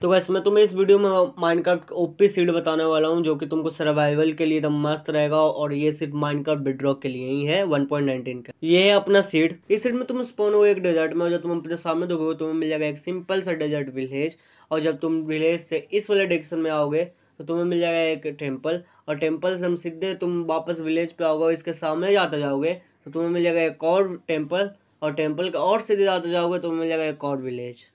तो वैसे मैं तुम्हें इस वीडियो में माइनक्राफ्ट ओपी सीड बताने वाला हूँ जो कि तुमको सर्वाइवल के लिए एकदम मस्त रहेगा और ये सीड माइनक्राफ्ट विड्रॉ के लिए ही है 1.19 का ये है अपना सीड इस सीड में तुम स्पॉन हो एक डेजर्ट में और जब तुम अपने सामने दोगे तो तुम्हें मिल जाएगा एक सिंपल सा डेजर्ट विलेज और जब तुम विलेज से इस वाले डायरेक्शन में आओगे तो तुम्हें मिल जाएगा एक टेम्पल और टेम्पल से हम सीधे तुम वापस विलेज पर आओगे इसके सामने जाते जाओगे तो तुम्हें मिल जाएगा एक और टेम्पल और टेम्पल का और सीधे जाते जाओगे तो मिल जाएगा एक और विलेज